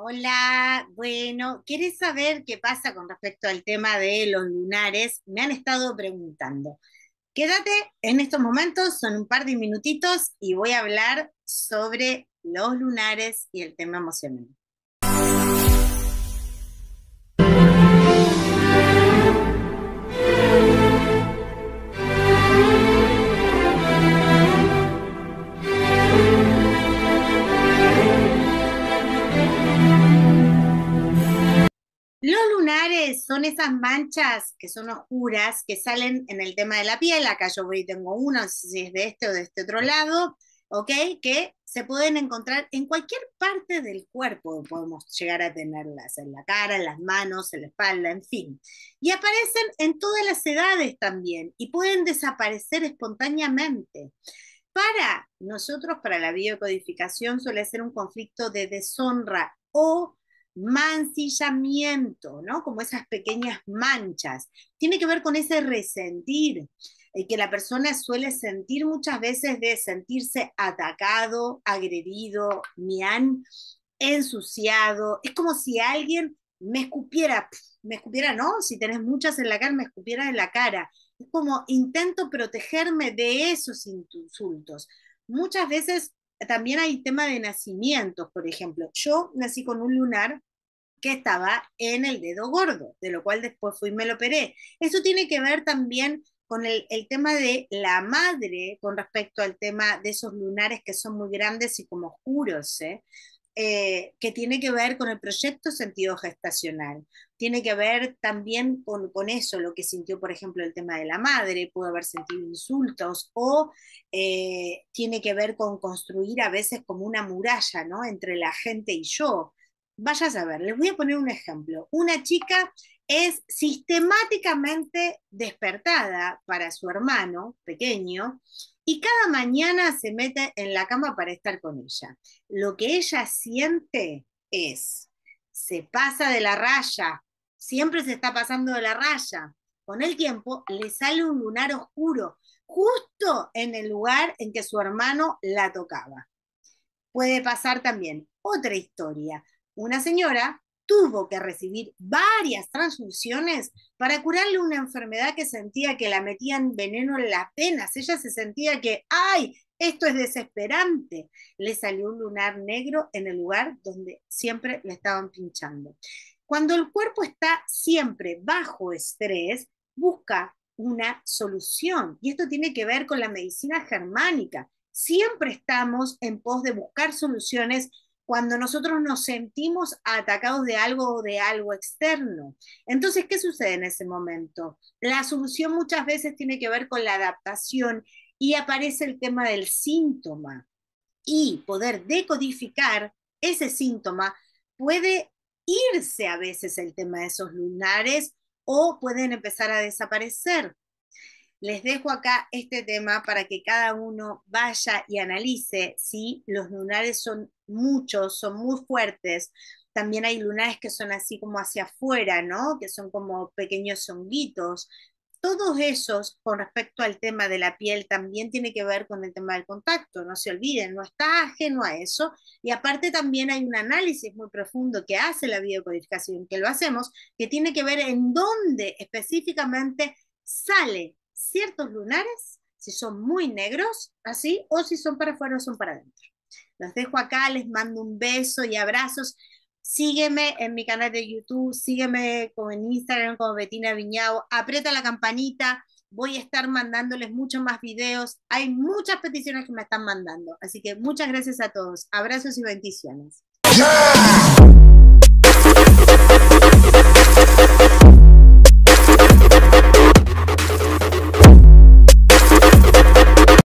Hola, bueno, ¿quieres saber qué pasa con respecto al tema de los lunares? Me han estado preguntando. Quédate en estos momentos, son un par de minutitos y voy a hablar sobre los lunares y el tema emocional. son esas manchas que son oscuras que salen en el tema de la piel. Acá yo voy tengo una, si es de este o de este otro lado, ¿ok? Que se pueden encontrar en cualquier parte del cuerpo, podemos llegar a tenerlas en la cara, en las manos, en la espalda, en fin. Y aparecen en todas las edades también y pueden desaparecer espontáneamente. Para nosotros, para la biocodificación, suele ser un conflicto de deshonra o mancillamiento, ¿no? Como esas pequeñas manchas. Tiene que ver con ese resentir eh, que la persona suele sentir muchas veces de sentirse atacado, agredido, me han ensuciado. Es como si alguien me escupiera, me escupiera, ¿no? Si tenés muchas en la cara, me escupiera en la cara. Es como intento protegerme de esos insultos. Muchas veces también hay tema de nacimientos, por ejemplo. Yo nací con un lunar que estaba en el dedo gordo, de lo cual después fui y me lo operé. Eso tiene que ver también con el, tema de la madre, con respecto al tema de esos lunares que son muy grandes y como oscuros, ¿eh? Eh, que tiene que ver con el proyecto sentido gestacional, tiene que ver también con, eso, lo que sintió, por ejemplo, el tema de la madre, pudo haber sentido insultos, o eh, tiene que ver con construir a veces como una muralla, ¿no? Entre la gente y yo, vaya a ver les voy a poner un ejemplo. Una chica es sistemáticamente despertada para su hermano pequeño y cada mañana se mete en la cama para estar con ella. Lo que ella siente es, se pasa de la raya, siempre se está pasando de la raya. Con el tiempo le sale un lunar oscuro justo en el lugar en que su hermano la tocaba. Puede pasar también otra historia. Una señora tuvo que recibir varias transfusiones para curarle una enfermedad que sentía que la metían veneno en las penas. Ella se sentía que, ay, esto es desesperante. Le salió un lunar negro en el lugar donde siempre le estaban pinchando. Cuando el cuerpo está siempre bajo estrés, busca una solución. Y esto tiene que ver con la medicina germánica. Siempre estamos en pos de buscar soluciones cuando nosotros nos sentimos atacados de algo o de algo externo. Entonces, ¿qué sucede en ese momento? La solución muchas veces tiene que ver con la adaptación y aparece el tema del síntoma y poder decodificar ese síntoma puede irse a veces el tema de esos lunares o pueden empezar a desaparecer. Les dejo acá este tema para que cada uno vaya y analice si los lunares son muchos, son muy fuertes. También hay lunares que son así como hacia afuera, ¿no? Que son como pequeños honguitos. Todos esos con respecto al tema de la piel también tiene que ver con el tema del contacto, no se olviden, no está ajeno a eso. Y aparte también hay un análisis muy profundo que hace la biocodificación, que lo hacemos, que tiene que ver en dónde específicamente sale ciertos lunares, si son muy negros, así, o si son para afuera o son para adentro. Los dejo acá, les mando un beso y abrazos. Sígueme en mi canal de YouTube, sígueme como en Instagram como Betina Viñao, aprieta la campanita, voy a estar mandándoles muchos más videos. Hay muchas peticiones que me están mandando, así que muchas gracias a todos. Abrazos y bendiciones.